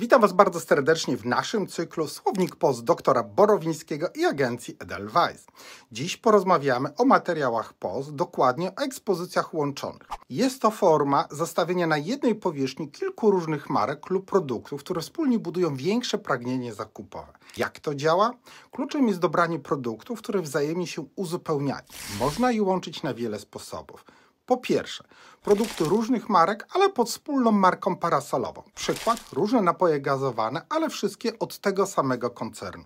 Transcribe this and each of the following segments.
Witam Was bardzo serdecznie w naszym cyklu Słownik pos doktora Borowińskiego i agencji Edelweiss. Dziś porozmawiamy o materiałach pos, dokładnie o ekspozycjach łączonych. Jest to forma zastawienia na jednej powierzchni kilku różnych marek lub produktów, które wspólnie budują większe pragnienie zakupowe. Jak to działa? Kluczem jest dobranie produktów, które wzajemnie się uzupełniają. Można je łączyć na wiele sposobów po pierwsze, produkty różnych marek, ale pod wspólną marką parasolową. Przykład, różne napoje gazowane, ale wszystkie od tego samego koncernu.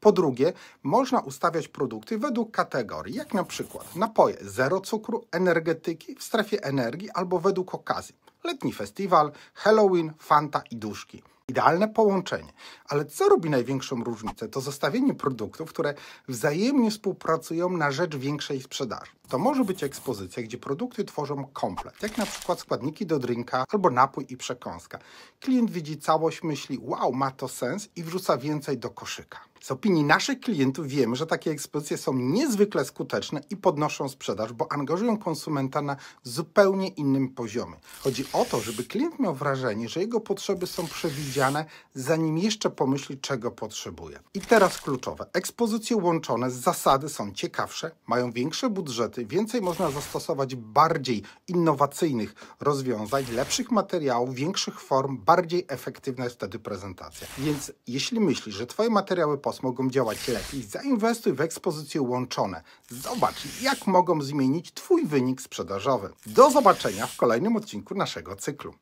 Po drugie, można ustawiać produkty według kategorii, jak na przykład napoje zero cukru, energetyki w strefie energii albo według okazji. Letni festiwal, Halloween, Fanta i duszki. Idealne połączenie. Ale co robi największą różnicę? To zostawienie produktów, które wzajemnie współpracują na rzecz większej sprzedaży. To może być ekspozycja, gdzie produkty tworzą komplet, jak na przykład składniki do drinka albo napój i przekąska. Klient widzi całość, myśli, wow, ma to sens i wrzuca więcej do koszyka. Z opinii naszych klientów wiemy, że takie ekspozycje są niezwykle skuteczne i podnoszą sprzedaż, bo angażują konsumenta na zupełnie innym poziomie. Chodzi o to, żeby klient miał wrażenie, że jego potrzeby są przewidziane, zanim jeszcze pomyśli, czego potrzebuje. I teraz kluczowe. Ekspozycje łączone z zasady są ciekawsze, mają większe budżety, więcej można zastosować bardziej innowacyjnych rozwiązań, lepszych materiałów, większych form, bardziej efektywna jest wtedy prezentacja. Więc jeśli myślisz, że Twoje materiały Kompos mogą działać lepiej, zainwestuj w ekspozycje łączone. Zobacz, jak mogą zmienić Twój wynik sprzedażowy. Do zobaczenia w kolejnym odcinku naszego cyklu.